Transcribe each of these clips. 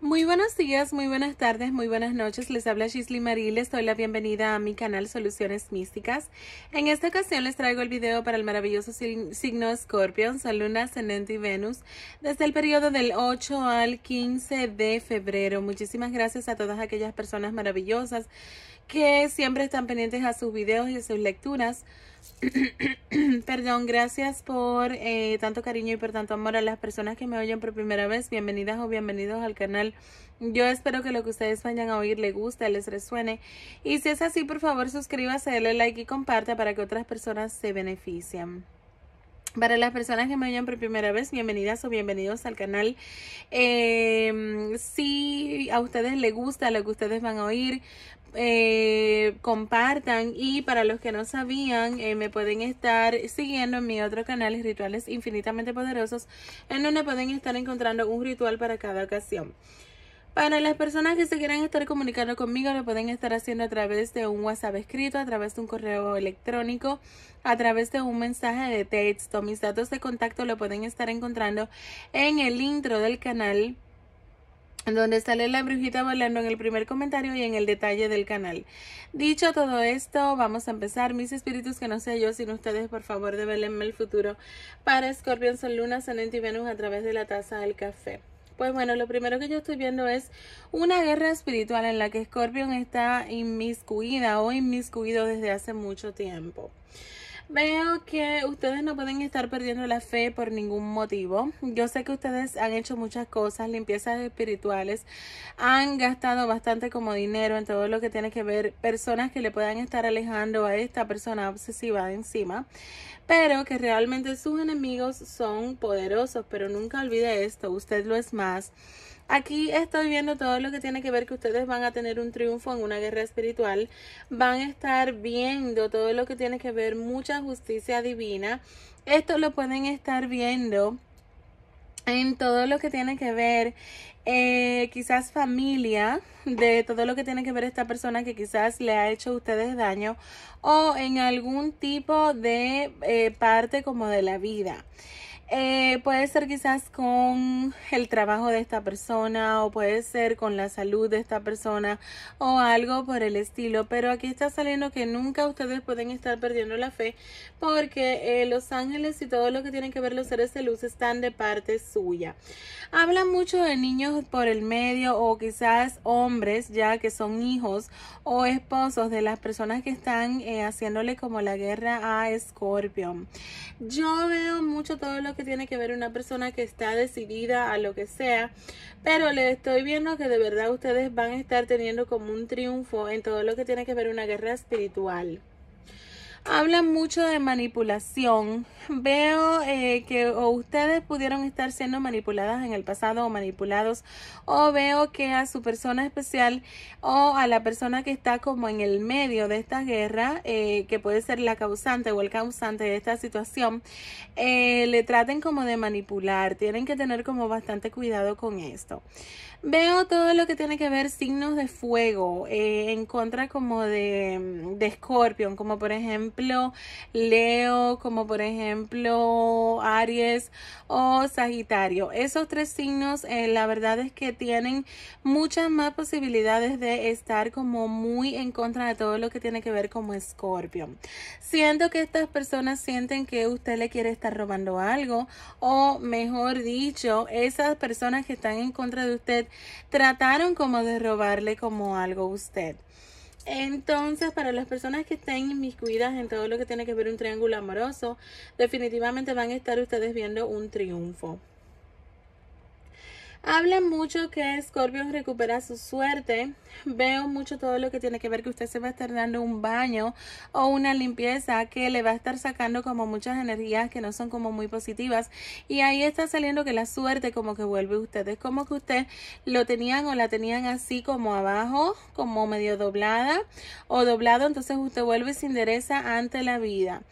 Muy buenos días, muy buenas tardes, muy buenas noches. Les habla Gisli y les doy la bienvenida a mi canal Soluciones Místicas. En esta ocasión les traigo el video para el maravilloso signo Escorpio, Sol, Luna, Ascendente y Venus, desde el periodo del 8 al 15 de febrero. Muchísimas gracias a todas aquellas personas maravillosas que siempre están pendientes a sus videos y a sus lecturas. Perdón, gracias por eh, tanto cariño y por tanto amor a las personas que me oyen por primera vez. Bienvenidas o bienvenidos al canal. Yo espero que lo que ustedes vayan a oír les guste, les resuene. Y si es así, por favor, suscríbase, dale like y comparta para que otras personas se beneficien. Para las personas que me oyen por primera vez, bienvenidas o bienvenidos al canal. Em, si a ustedes les gusta lo que ustedes van a oír, eh, compartan y para los que no sabían eh, me pueden estar siguiendo en mi otro canal Rituales Infinitamente Poderosos en donde pueden estar encontrando un ritual para cada ocasión. Para las personas que se quieran estar comunicando conmigo, lo pueden estar haciendo a través de un WhatsApp escrito, a través de un correo electrónico, a través de un mensaje de texto. Mis datos de contacto lo pueden estar encontrando en el intro del canal donde sale la brujita volando en el primer comentario y en el detalle del canal. Dicho todo esto, vamos a empezar. Mis espíritus, que no sea yo, sino ustedes, por favor, develenme el futuro para Scorpion, Sol, Luna, Ascendente y Venus a través de la taza del café. Pues bueno, lo primero que yo estoy viendo es una guerra espiritual en la que Scorpion está inmiscuida o inmiscuido desde hace mucho tiempo. Veo que ustedes no pueden estar perdiendo la fe por ningún motivo. Yo sé que ustedes han hecho muchas cosas, limpiezas espirituales, han gastado bastante como dinero en todo lo que tiene que ver personas que le puedan estar alejando a esta persona obsesiva de encima, pero que realmente sus enemigos son poderosos, pero nunca olvide esto, usted lo es más. Aquí estoy viendo todo lo que tiene que ver que ustedes van a tener un triunfo en una guerra espiritual. Van a estar viendo todo lo que tiene que ver mucha justicia divina. Esto lo pueden estar viendo en todo lo que tiene que ver eh, quizás familia de todo lo que tiene que ver esta persona que quizás le ha hecho a ustedes daño o en algún tipo de eh, parte como de la vida. Eh, puede ser quizás con el trabajo de esta persona o puede ser con la salud de esta persona o algo por el estilo. Pero aquí está saliendo que nunca ustedes pueden estar perdiendo la fe porque eh, los ángeles y todo lo que tienen que ver los seres de luz están de parte suya. habla mucho de niños por el medio o quizás hombres ya que son hijos o esposos de las personas que están eh, haciéndole como la guerra a Scorpion. Yo veo mucho todo lo que tiene que ver una persona que está decidida a lo que sea, pero le estoy viendo que de verdad ustedes van a estar teniendo como un triunfo en todo lo que tiene que ver una guerra espiritual. Hablan mucho de manipulación. Veo eh, que ustedes pudieron estar siendo manipuladas en el pasado o manipulados. O veo que a su persona especial o a la persona que está como en el medio de esta guerra, eh, que puede ser la causante o el causante de esta situación, eh, le traten como de manipular. Tienen que tener como bastante cuidado con esto. Veo todo lo que tiene que ver signos de fuego en contra como de, de escorpión, como por ejemplo Leo, como por ejemplo Aries o Sagitario. Esos tres signos, eh, la verdad es que tienen muchas más posibilidades de estar como muy en contra de todo lo que tiene que ver como Escorpio. Siento que estas personas sienten que usted le quiere estar robando algo o mejor dicho, esas personas que están en contra de usted trataron como de robarle como algo a usted. Entonces, para las personas que estén inmiscuidas en todo lo que tiene que ver un triángulo amoroso, definitivamente van a estar ustedes viendo un triunfo. Habla mucho que Scorpio recupera su suerte. Veo mucho todo lo que tiene que ver que usted se va a estar dando un baño o una limpieza que le va a estar sacando como muchas energías que no son como muy positivas. Y ahí está saliendo que la suerte como que vuelve a usted. Es como que usted lo tenían o la tenían así como abajo, como medio doblada o doblado. Entonces usted vuelve y se endereza ante la vida.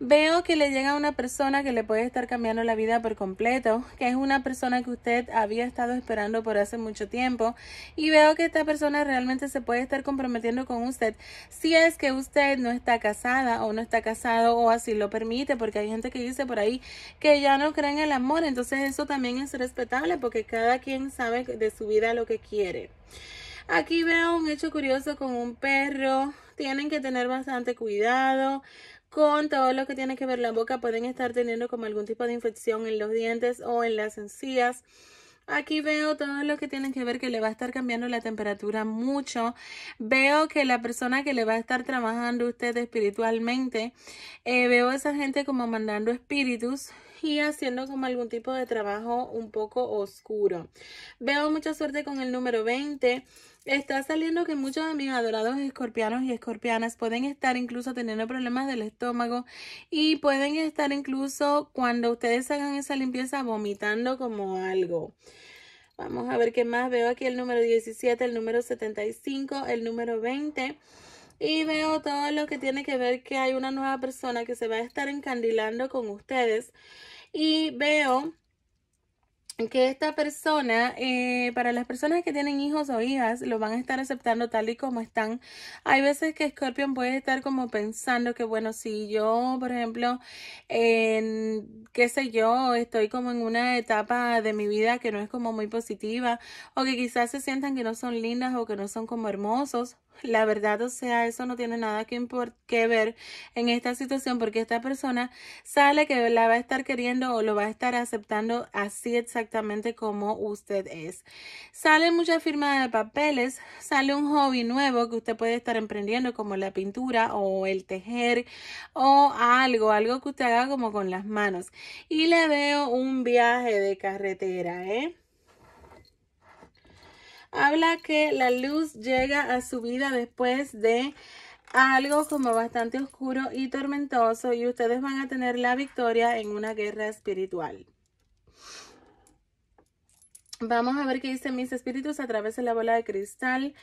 Veo que le llega una persona que le puede estar cambiando la vida por completo, que es una persona que usted había estado esperando por hace mucho tiempo y veo que esta persona realmente se puede estar comprometiendo con usted si es que usted no está casada o no está casado o así lo permite, porque hay gente que dice por ahí que ya no creen en el amor, entonces eso también es respetable porque cada quien sabe de su vida lo que quiere. Aquí veo un hecho curioso con un perro. Tienen que tener bastante cuidado con todo lo que tiene que ver la boca. Pueden estar teniendo como algún tipo de infección en los dientes o en las encías. Aquí veo todo lo que tienen que ver que le va a estar cambiando la temperatura mucho. Veo que la persona que le va a estar trabajando usted espiritualmente, eh, veo a esa gente como mandando espíritus y haciendo como algún tipo de trabajo un poco oscuro. Veo mucha suerte con el número 20. Está saliendo que muchos de mis adorados escorpianos y escorpianas pueden estar incluso teniendo problemas del estómago y pueden estar incluso cuando ustedes hagan esa limpieza vomitando como algo. Vamos a ver qué más. Veo aquí el número 17, el número 75, el número 20 y veo todo lo que tiene que ver que hay una nueva persona que se va a estar encandilando con ustedes y veo que esta persona, eh, para las personas que tienen hijos o hijas, lo van a estar aceptando tal y como están. Hay veces que Scorpion puede estar como pensando que, bueno, si yo, por ejemplo, en, qué sé yo, estoy como en una etapa de mi vida que no es como muy positiva, o que quizás se sientan que no son lindas o que no son como hermosos, la verdad, o sea, eso no tiene nada que, ver en esta situación porque esta persona sale que la va a estar queriendo o lo va a estar aceptando así exactamente como usted es. Sale mucha firma de papeles, sale un hobby nuevo que usted puede estar emprendiendo como la pintura o el tejer o algo, algo que usted haga como con las manos. Y le veo un viaje de carretera, ¿eh? habla que la luz llega a su vida después de algo como bastante oscuro y tormentoso y ustedes van a tener la victoria en una guerra espiritual. Vamos a ver qué dicen mis espíritus a través de la bola de cristal.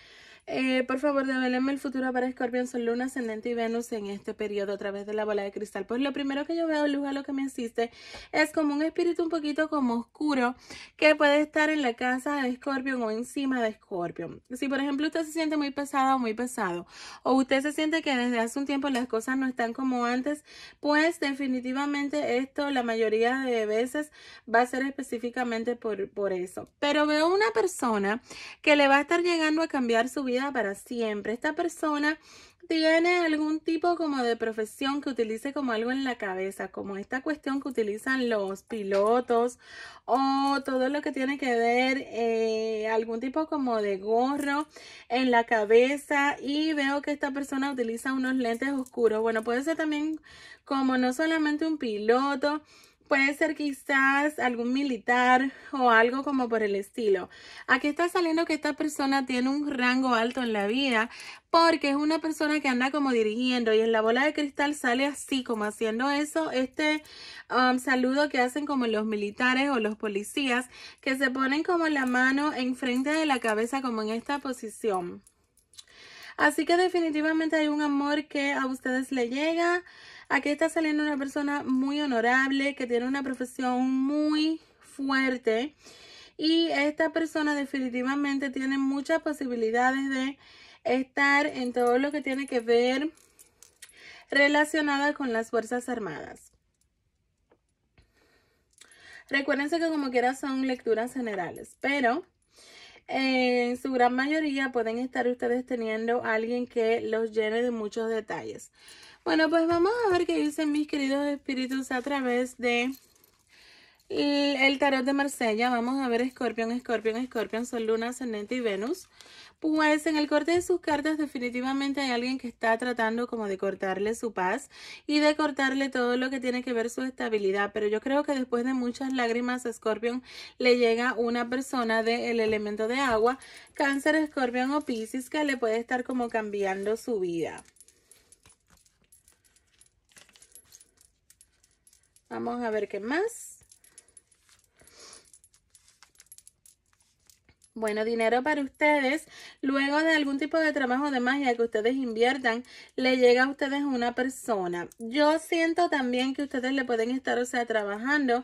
Eh, por favor, develenme el futuro para Escorpión, Sol, Luna, Ascendente y Venus en este periodo a través de la bola de cristal. Pues lo primero que yo veo, Luz, a lo que me asiste es como un espíritu un poquito como oscuro que puede estar en la casa de Escorpión o encima de Escorpión. Si, por ejemplo, usted se siente muy pesada o muy pesado, o usted se siente que desde hace un tiempo las cosas no están como antes, pues definitivamente esto la mayoría de veces va a ser específicamente por, por eso. Pero veo una persona que le va a estar llegando a cambiar su vida para siempre. Esta persona tiene algún tipo como de profesión que utilice como algo en la cabeza, como esta cuestión que utilizan los pilotos o todo lo que tiene que ver eh, algún tipo como de gorro en la cabeza y veo que esta persona utiliza unos lentes oscuros. Bueno, puede ser también como no solamente un piloto, Puede ser quizás algún militar o algo como por el estilo. Aquí está saliendo que esta persona tiene un rango alto en la vida porque es una persona que anda como dirigiendo y en la bola de cristal sale así como haciendo eso, este um, saludo que hacen como los militares o los policías que se ponen como la mano enfrente de la cabeza como en esta posición. Así que definitivamente hay un amor que a ustedes le llega. Aquí está saliendo una persona muy honorable, que tiene una profesión muy fuerte. Y esta persona definitivamente tiene muchas posibilidades de estar en todo lo que tiene que ver relacionada con las Fuerzas Armadas. Recuérdense que como quiera son lecturas generales, pero en eh, su gran mayoría pueden estar ustedes teniendo a alguien que los llene de muchos detalles. Bueno, pues vamos a ver qué dicen mis queridos espíritus a través de el tarot de Marsella. Vamos a ver Escorpión, Escorpión, Escorpión, Sol, Luna, Ascendente y Venus. Pues en el corte de sus cartas definitivamente hay alguien que está tratando como de cortarle su paz y de cortarle todo lo que tiene que ver su estabilidad. Pero yo creo que después de muchas lágrimas a Scorpion le llega una persona del elemento de agua, cáncer, Scorpion o Pisces, que le puede estar como cambiando su vida. Vamos a ver qué más. Bueno, dinero para ustedes. Luego de algún tipo de trabajo de magia que ustedes inviertan, le llega a ustedes una persona. Yo siento también que ustedes le pueden estar, o sea, trabajando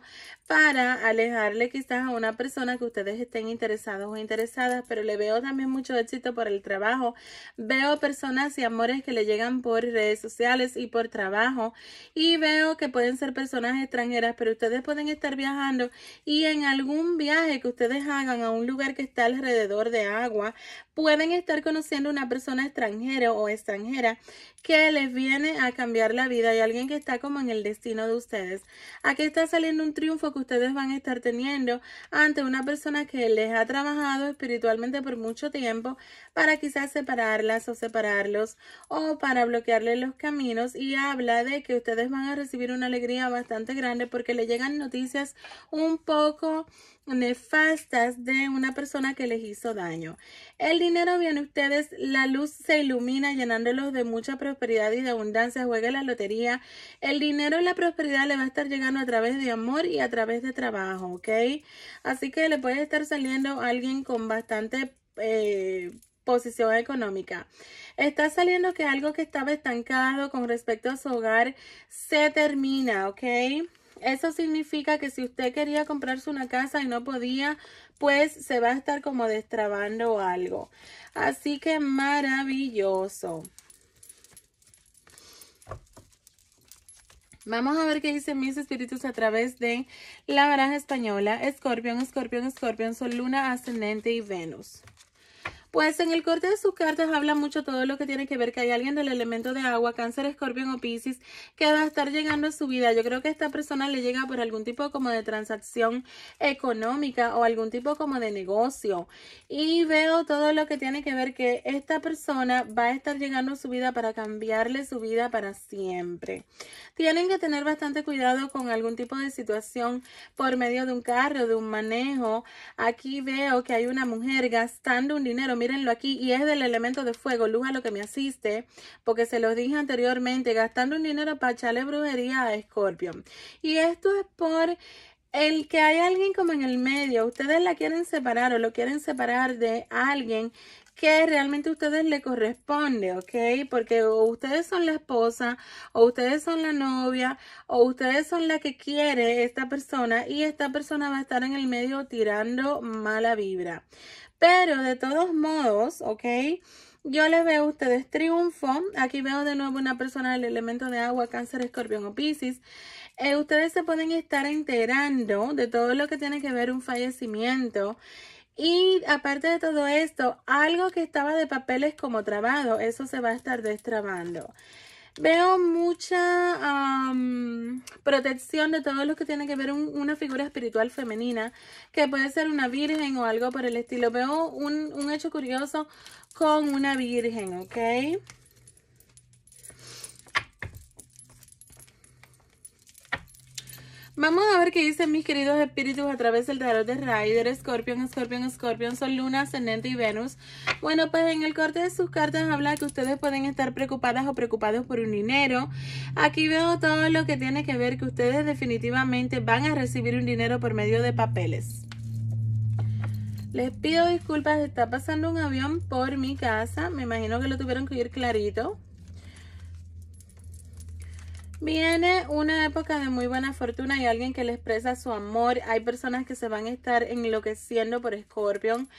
para alejarle quizás a una persona que ustedes estén interesados o interesadas, pero le veo también mucho éxito por el trabajo. Veo personas y amores que le llegan por redes sociales y por trabajo y veo que pueden ser personas extranjeras, pero ustedes pueden estar viajando y en algún viaje que ustedes hagan a un lugar que está alrededor de agua, pueden estar conociendo una persona extranjera o extranjera que les viene a cambiar la vida y alguien que está como en el destino de ustedes. Aquí está saliendo un triunfo que ustedes van a estar teniendo ante una persona que les ha trabajado espiritualmente por mucho tiempo para quizás separarlas o separarlos o para bloquearles los caminos y habla de que ustedes van a recibir una alegría bastante grande porque le llegan noticias un poco nefastas de una persona que les hizo daño. El dinero viene ustedes, la luz se ilumina llenándolos de mucha prosperidad y de abundancia. Juegue la lotería. El dinero y la prosperidad le va a estar llegando a través de amor y a través de trabajo, ¿ok? Así que le puede estar saliendo alguien con bastante... Eh, posición económica. Está saliendo que algo que estaba estancado con respecto a su hogar se termina, ¿ok? Eso significa que si usted quería comprarse una casa y no podía, pues se va a estar como destrabando algo. Así que maravilloso. Vamos a ver qué dicen mis espíritus a través de la baraja española, Escorpión, Escorpión, Escorpión, Sol, Luna, Ascendente y Venus. Pues en el corte de sus cartas habla mucho todo lo que tiene que ver que hay alguien del elemento de agua, cáncer, escorpión o piscis, que va a estar llegando a su vida. Yo creo que esta persona le llega por algún tipo como de transacción económica o algún tipo como de negocio. Y veo todo lo que tiene que ver que esta persona va a estar llegando a su vida para cambiarle su vida para siempre. Tienen que tener bastante cuidado con algún tipo de situación por medio de un carro, de un manejo. Aquí veo que hay una mujer gastando un dinero mírenlo aquí, y es del elemento de fuego, luz a lo que me asiste, porque se los dije anteriormente, gastando un dinero para echarle brujería a Scorpion. Y esto es por el que hay alguien como en el medio, ustedes la quieren separar o lo quieren separar de alguien que realmente a ustedes le corresponde, ¿ok? Porque ustedes son la esposa, o ustedes son la novia, o ustedes son la que quiere esta persona y esta persona va a estar en el medio tirando mala vibra. Pero de todos modos, ¿ok? Yo les veo a ustedes triunfo. Aquí veo de nuevo una persona del elemento de agua, cáncer, escorpión o piscis. Eh, ustedes se pueden estar enterando de todo lo que tiene que ver un fallecimiento. Y aparte de todo esto, algo que estaba de papeles como trabado, eso se va a estar destrabando. Veo mucha protección de todo lo que tiene que ver una figura espiritual femenina, que puede ser una virgen o algo por el estilo. Veo un, un hecho curioso con una virgen, ¿ok? Vamos a ver qué dicen mis queridos espíritus a través del tarot de Rider, Scorpion, Scorpion, Scorpion, Sol, Luna, Ascendente y Venus. Bueno, pues en el corte de sus cartas habla que ustedes pueden estar preocupadas o preocupados por un dinero. Aquí veo todo lo que tiene que ver que ustedes definitivamente van a recibir un dinero por medio de papeles. Les pido disculpas, está pasando un avión por mi casa. Me imagino que lo tuvieron que ir clarito. Viene una época de muy buena fortuna y alguien que le expresa su amor. Hay personas que se van a estar enloqueciendo por Scorpion.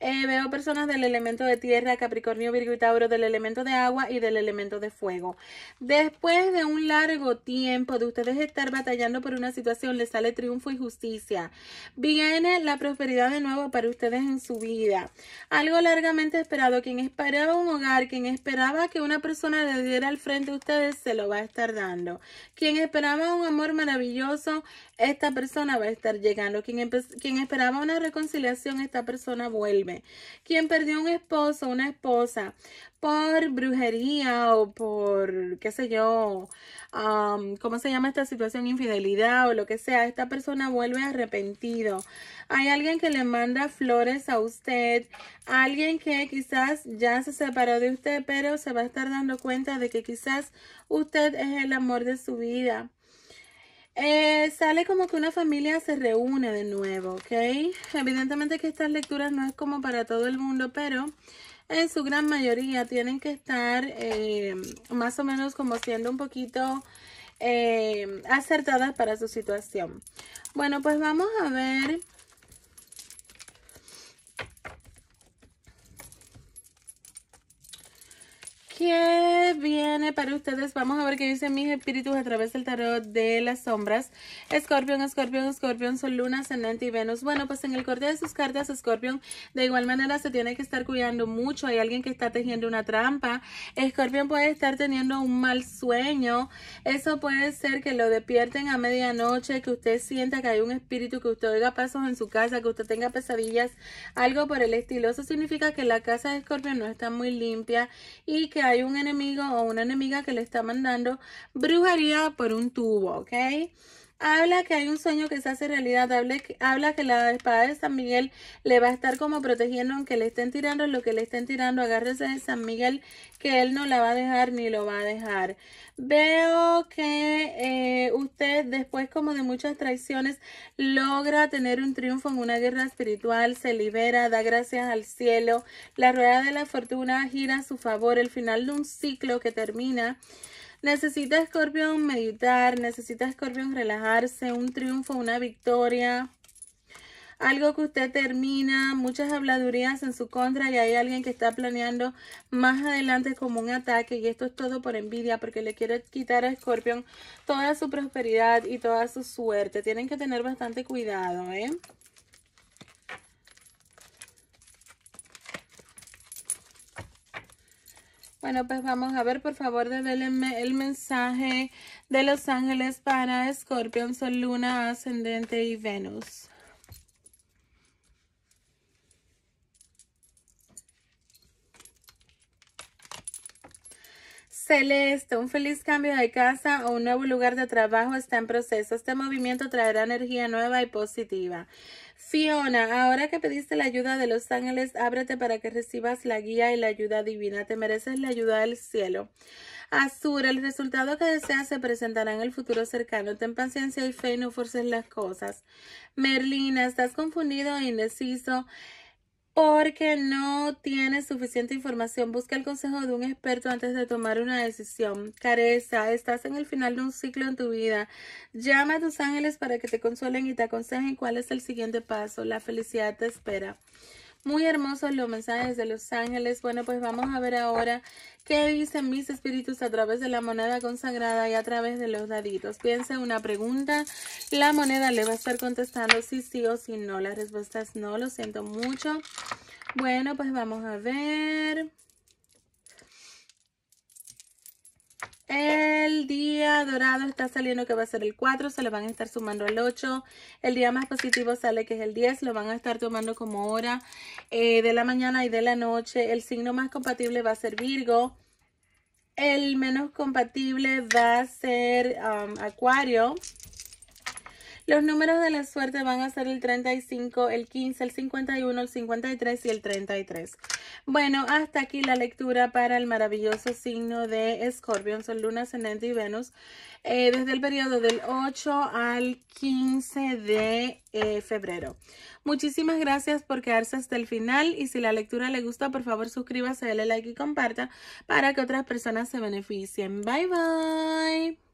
Eh, veo personas del elemento de tierra, Capricornio, Virgo y Tauro, del elemento de agua y del elemento de fuego. Después de un largo tiempo de ustedes estar batallando por una situación, les sale triunfo y justicia. Viene la prosperidad de nuevo para ustedes en su vida. Algo largamente esperado. Quien esperaba un hogar, quien esperaba que una persona le diera al frente a ustedes, se lo va a estar dando. Quien esperaba un amor maravilloso, esta persona va a estar llegando. Quien, quien esperaba una reconciliación, esta persona vuelve. Quien perdió un esposo, una esposa, por brujería o por, qué sé yo, ¿cómo se llama esta situación? Infidelidad o lo que sea, esta persona vuelve arrepentido. Hay alguien que le manda flores a usted, alguien que quizás ya se separó de usted, pero se va a estar dando cuenta de que quizás usted es el amor de su vida. Eh, sale como que una familia se reúne de nuevo, ¿ok? Evidentemente que estas lecturas no es como para todo el mundo, pero en su gran mayoría tienen que estar eh, más o menos como siendo un poquito eh, acertadas para su situación. Bueno, pues vamos a ver que viene para ustedes. Vamos a ver qué dicen mis espíritus a través del tarot de las sombras. Escorpión, Escorpión, Escorpión, Sol, Luna, Ascendente y Venus. Bueno, pues en el corte de sus cartas, Escorpión, de igual manera se tiene que estar cuidando mucho. Hay alguien que está tejiendo una trampa. Escorpión puede estar teniendo un mal sueño. Eso puede ser que lo despierten a medianoche, que usted sienta que hay un espíritu, que usted oiga pasos en su casa, que usted tenga pesadillas, algo por el estilo. Eso significa que la casa de Escorpión no está muy limpia y que hay un enemigo o una enemiga que le está mandando brujería por un tubo, ¿ok? Habla que hay un sueño que se hace realidad. Habla que, la espada de San Miguel le va a estar como protegiendo, aunque le estén tirando lo que le estén tirando. Agárrese de San Miguel, que él no la va a dejar ni lo va a dejar. Veo que eh, usted, después como de muchas traiciones, logra tener un triunfo en una guerra espiritual, se libera, da gracias al cielo. La rueda de la fortuna gira a su favor. El final de un ciclo que termina. Necesita Escorpión meditar, necesita Escorpión relajarse, un triunfo, una victoria. Algo que usted termina, muchas habladurías en su contra y hay alguien que está planeando más adelante como un ataque y esto es todo por envidia porque le quiere quitar a Scorpion toda su prosperidad y toda su suerte. Tienen que tener bastante cuidado, ¿eh? Bueno, pues vamos a ver, por favor, develenme el mensaje de los ángeles para Scorpion, Sol, Luna, Ascendente y Venus. Celeste, un feliz cambio de casa o un nuevo lugar de trabajo está en proceso. Este movimiento traerá energía nueva y positiva. Fiona, ahora que pediste la ayuda de los ángeles, ábrete para que recibas la guía y la ayuda divina. Te mereces la ayuda del cielo. Azur, el resultado que deseas se presentará en el futuro cercano. Ten paciencia y fe y no forces las cosas. Merlina, estás confundido e indeciso porque no tienes suficiente información. Busca el consejo de un experto antes de tomar una decisión. Careza, estás en el final de un ciclo en tu vida. Llama a tus ángeles para que te consuelen y te aconsejen cuál es el siguiente paso. La felicidad te espera. Muy hermosos los mensajes de los ángeles. Bueno, pues vamos a ver ahora qué dicen mis espíritus a través de la moneda consagrada y a través de los daditos. Piense una pregunta. La moneda le va a estar contestando si sí o si no. La respuesta es no. Lo siento mucho. Bueno, pues vamos a ver. El día dorado está saliendo que va a ser el 4, se lo van a estar sumando al 8. El día más positivo sale que es el 10, lo van a estar tomando como hora eh, de la mañana y de la noche. El signo más compatible va a ser Virgo. El menos compatible va a ser um, Acuario. Los números de la suerte van a ser el 35, el 15, el 51, el 53 y el 33. Bueno, hasta aquí la lectura para el maravilloso signo de Escorpio, Sol, Luna, Ascendente y Venus. Eh, desde el periodo del 8 al 15 de eh, febrero. Muchísimas gracias por quedarse hasta el final y si la lectura le gusta, por favor suscríbase, dale like y comparta para que otras personas se beneficien. Bye, bye.